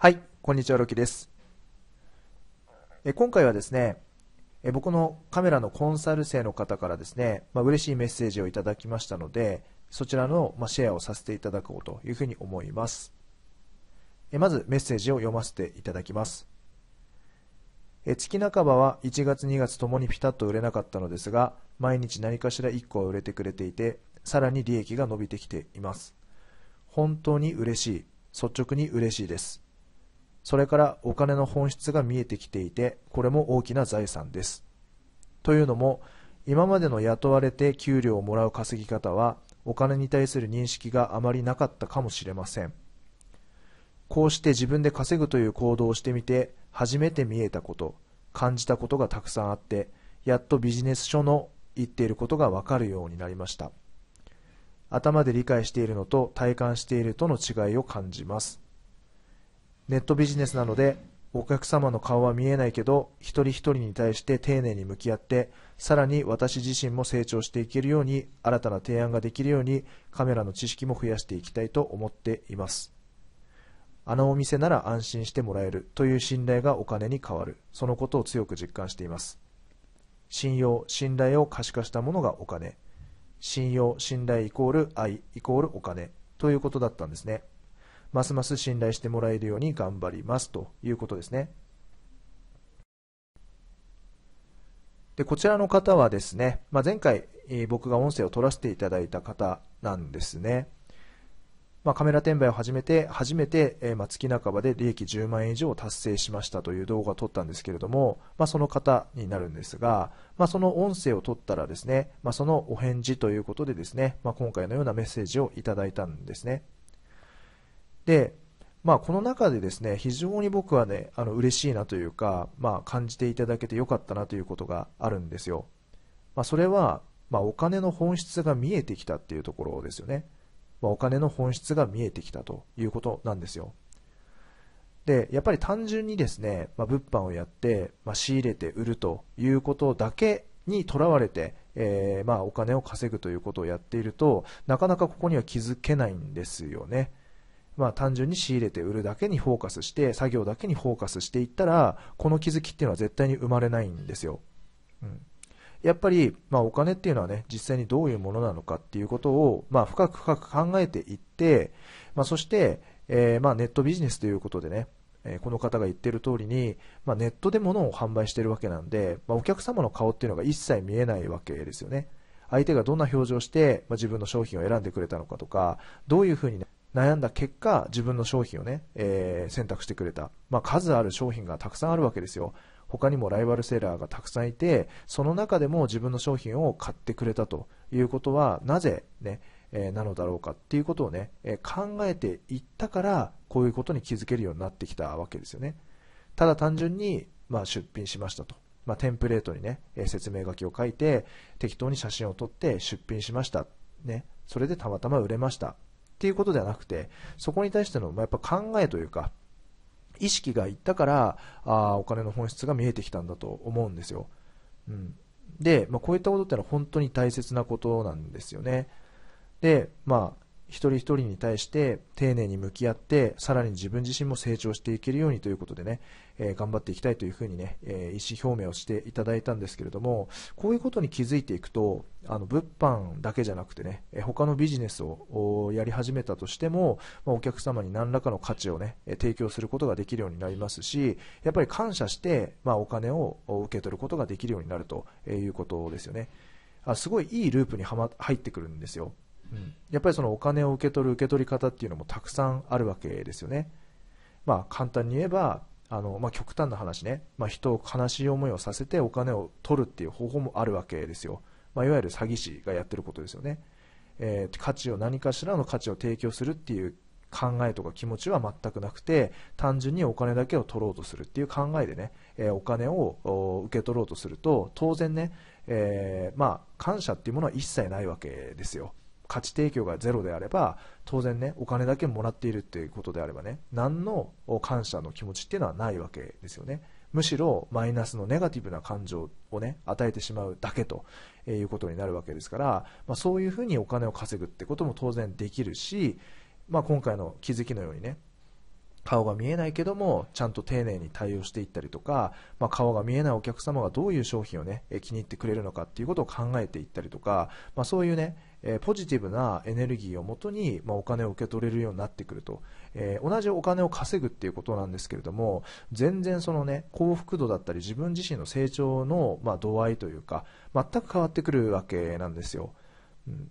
はい、こんにちは、ロキです。え今回はですね、え僕のカメラのコンサル生の方からですね、まあ、嬉しいメッセージをいただきましたので、そちらの、まあ、シェアをさせていただこうというふうに思います。えまずメッセージを読ませていただきます。月半ばは1月2月ともにピタッと売れなかったのですが毎日何かしら1個は売れてくれていてさらに利益が伸びてきています本当に嬉しい率直に嬉しいですそれからお金の本質が見えてきていてこれも大きな財産ですというのも今までの雇われて給料をもらう稼ぎ方はお金に対する認識があまりなかったかもしれませんこうして自分で稼ぐという行動をしてみて、初めて見えたこと、感じたことがたくさんあって、やっとビジネス書の言っていることがわかるようになりました。頭で理解しているのと体感しているとの違いを感じます。ネットビジネスなので、お客様の顔は見えないけど、一人一人に対して丁寧に向き合って、さらに私自身も成長していけるように、新たな提案ができるように、カメラの知識も増やしていきたいと思っています。あのお店なら安心してもらえるという信頼がお金に変わる。そのことを強く実感しています。信用、信頼を可視化したものがお金。信用、信頼イコール愛イコールお金ということだったんですね。ますます信頼してもらえるように頑張りますということですね。でこちらの方はですね、まあ、前回、えー、僕が音声を取らせていただいた方なんですね。まあ、カメラ転売を始めて、初めて、えー、まあ、月半ばで利益10万円以上を達成しましたという動画を撮ったんですけれども、まあ、その方になるんですが、まあ、その音声を撮ったらですね、まあ、そのお返事ということでですね、まあ、今回のようなメッセージをいただいたんですね。で、まあ、この中でですね、非常に僕はね、あの嬉しいなというか、まあ、感じていただけてよかったなということがあるんですよ。まあ、それは、まあ、お金の本質が見えてきたっていうところですよね。まあ、お金の本質が見えてきたということなんですよ。で、やっぱり単純にですね、まあ、物販をやって、まあ、仕入れて売るということだけにとらわれて、えー、まあお金を稼ぐということをやっていると、なかなかここには気づけないんですよね。まあ単純に仕入れて売るだけにフォーカスして、作業だけにフォーカスしていったら、この気づきっていうのは絶対に生まれないんですよ。うん。やっぱり、まあ、お金っていうのはね、実際にどういうものなのかっていうことを、まあ、深く深く考えていって、まあ、そして、えー、まあ、ネットビジネスということでね、えこの方が言ってる通りに、まあ、ネットで物を販売してるわけなんで、まあ、お客様の顔っていうのが一切見えないわけですよね。相手がどんな表情して、まあ、自分の商品を選んでくれたのかとか、どういうふうに、ね、悩んだ結果、自分の商品をね、えー、選択してくれた。まあ、数ある商品がたくさんあるわけですよ。他にもライバルセーラーがたくさんいて、その中でも自分の商品を買ってくれたということは、なぜね、えなのだろうかっていうことをね、え考えていったから、こういうことに気づけるようになってきたわけですよね。ただ単純に、まあ、出品しましたと。まあ、テンプレートにね、え説明書きを書いて、適当に写真を撮って出品しました。ね、それでたまたま売れました。っていうことではなくて、そこに対しての、まあ、やっぱ考えというか、意識がいったからあお金の本質が見えてきたんだと思うんですよ、うん、で、まあ、こういったことってのは本当に大切なことなんですよねでまあ一人一人に対して丁寧に向き合ってさらに自分自身も成長していけるようにということでね、えー、頑張っていきたいというふうにね、えー、意思表明をしていただいたんですけれどもこういうことに気づいていくとあの物販だけじゃなくてね、他のビジネスをやり始めたとしても、まお客様に何らかの価値をね、提供することができるようになりますし、やっぱり感謝して、まお金を受け取ることができるようになるということですよね。あすごいいいループには、ま、入ってくるんですよ。うん、やっぱりそのお金を受け取る受け取り方っていうのもたくさんあるわけですよね。まあ、簡単に言えば、あのまあ、極端な話ね、まあ、人を悲しい思いをさせてお金を取るっていう方法もあるわけですよ。まあ、いわゆる詐欺師がやってることですよね、えー、価値を何かしらの価値を提供するっていう考えとか気持ちは全くなくて単純にお金だけを取ろうとするっていう考えでね、えお金を受け取ろうとすると当然ね、えー、まあ、感謝っていうものは一切ないわけですよ価値提供がゼロであれば当然ねお金だけもらっているっていうことであればね何の感謝の気持ちっていうのはないわけですよね。むしろマイナスのネガティブな感情をね、与えてしまうだけということになるわけですから、まあ、そういうふうにお金を稼ぐってことも当然できるし、まあ、今回の気づきのようにね、顔が見えないけども、ちゃんと丁寧に対応していったりとか、まあ、顔が見えないお客様がどういう商品をね、気に入ってくれるのかっていうことを考えていったりとか、まあ、そういうね、えポジティブなエネルギーをもとに、まお金を受け取れるようになってくると、え同じお金を稼ぐっていうことなんですけれども全然そのね幸福度だったり自分自身の成長の、ま度合いというか全く変わってくるわけなんですよ。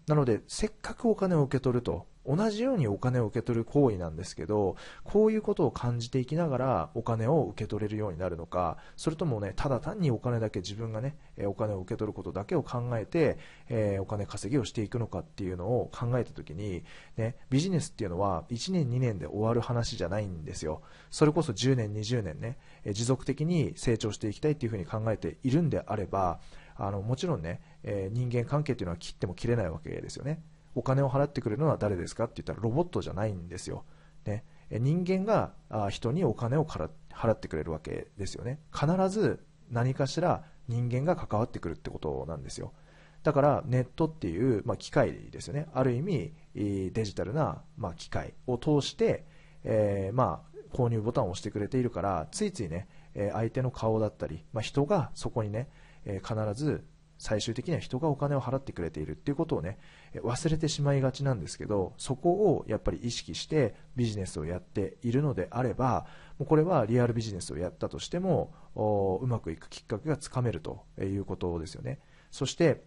なので、せっかくお金を受け取ると、同じようにお金を受け取る行為なんですけど、こういうことを感じていきながらお金を受け取れるようになるのか、それともね、ただ単にお金だけ自分がね、お金を受け取ることだけを考えて、えー、お金稼ぎをしていくのかっていうのを考えた時に、ね、ビジネスっていうのは1年2年で終わる話じゃないんですよ。それこそ10年20年ね、持続的に成長していきたいっていうふうに考えているんであれば、あのもちろんね、えー、人間関係というのは切っても切れないわけですよね。お金を払ってくれるのは誰ですかって言ったらロボットじゃないんですよ。ね、人間が人にお金を払ってくれるわけですよね。必ず何かしら人間が関わってくるってことなんですよ。だからネットっていう、まあ、機械ですよね。ある意味デジタルな、まあ、機械を通して、えー、まあ、購入ボタンを押してくれているからついついね相手の顔だったり、まあ、人がそこにねえー、必ず最終的には人がお金を払ってくれているっていうことをね、忘れてしまいがちなんですけど、そこをやっぱり意識してビジネスをやっているのであれば、もうこれはリアルビジネスをやったとしても、うまくいくきっかけがつかめるということですよね。そして、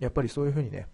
やっぱりそういうふうにね、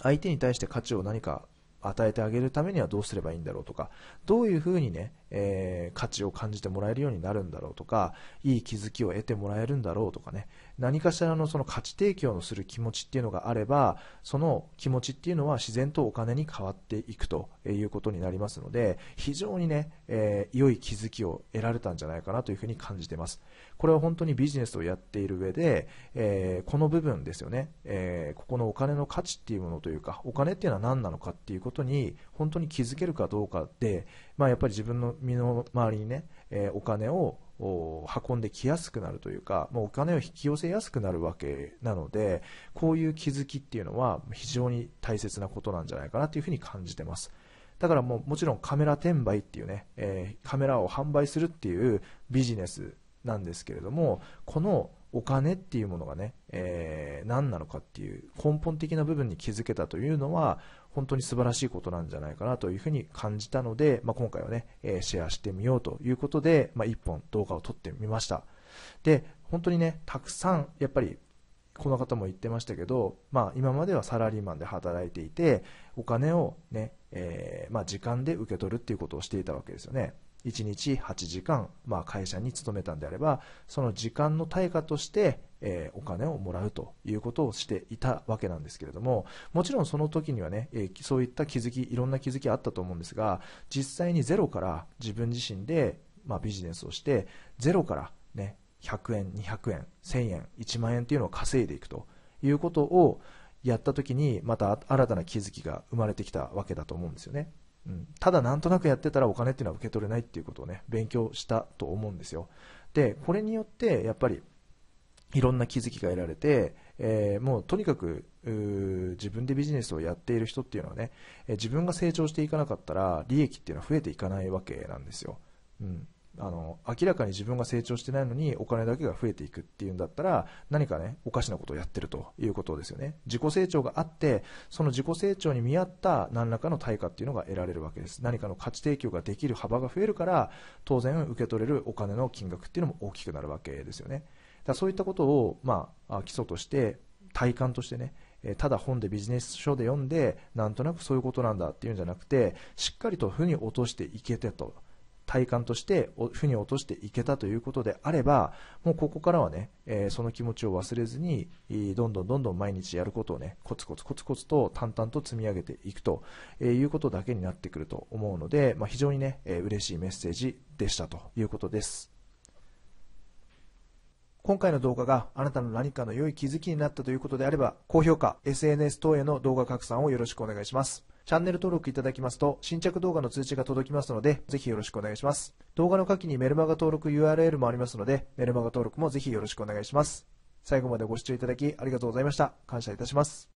相手に対して価値を何か与えてあげるためにはどうすればいいんだろうとか、どういうふうにね、えー、価値を感じてもらえるようになるんだろうとか、いい気づきを得てもらえるんだろうとかね、何かしらのその価値提供のする気持ちっていうのがあれば、その気持ちっていうのは自然とお金に変わっていくということになりますので、非常にね、えー、良い気づきを得られたんじゃないかなというふうに感じてます。これは本当にビジネスをやっている上で、えー、この部分ですよね、えー、ここのお金の価値っていうものというか、お金っていうのは何なのかっていうこことに本当に気づけるかどうかで、まあ、やっぱり自分の身の回りにね、えー、お金を運んできやすくなるというか、まあ、お金を引き寄せやすくなるわけなのでこういう気づきっていうのは非常に大切なことなんじゃないかなというふうに感じてます。だからもうもちろんカメラ転売っていうね、えー、カメラを販売するっていうビジネスなんですけれども、このお金っていうものがね、えー、何なのかっていう根本的な部分に気づけたというのは本当に素晴らしいことなんじゃないかなというふうに感じたので、まあ、今回はね、えシェアしてみようということで、まあ、1本動画を撮ってみました。で、本当にね、たくさん、やっぱり、この方も言ってましたけど、まあ、今まではサラリーマンで働いていて、お金をね、えー、まあ、時間で受け取るっていうことをしていたわけですよね。1日8時間、まあ、会社に勤めたんであれば、その時間の対価として、えー、お金をもらうということをしていたわけなんですけれども、もちろんその時にはね、えー、そういった気づき、いろんな気づきあったと思うんですが、実際にゼロから自分自身で、まあ、ビジネスをして、ゼロからね、100円、200円、1000円、1万円っていうのを稼いでいくということをやった時に、また新たな気づきが生まれてきたわけだと思うんですよね。うん、ただなんとなくやってたらお金っていうのは受け取れないっていうことをね、勉強したと思うんですよ。で、これによってやっぱりいろんな気づきが得られて、えー、もうとにかく自分でビジネスをやっている人っていうのはね、え自分が成長していかなかったら利益っていうのは増えていかないわけなんですよ。うん、あの明らかに自分が成長してないのにお金だけが増えていくっていうんだったら何かねおかしなことをやってるということですよね自己成長があってその自己成長に見合った何らかの対価っていうのが得られるわけです何かの価値提供ができる幅が増えるから当然受け取れるお金の金額っていうのも大きくなるわけですよねだそういったことを、まあ、基礎として体感としてねただ本でビジネス書で読んでなんとなくそういうことなんだっていうんじゃなくてしっかりと腑に落としていけてと体感として負に落としていけたということであればもうここからはね、えその気持ちを忘れずにどんどんどんどん毎日やることをねコツコツコツコツと淡々と積み上げていくと、えいうことだけになってくると思うので、まあ、非常にね、え嬉しいメッセージでしたということです。今回の動画があなたの何かの良い気づきになったということであれば、高評価、SNS 等への動画拡散をよろしくお願いします。チャンネル登録いただきますと、新着動画の通知が届きますので、ぜひよろしくお願いします。動画の下記にメルマガ登録 URL もありますので、メルマガ登録もぜひよろしくお願いします。最後までご視聴いただきありがとうございました。感謝いたします。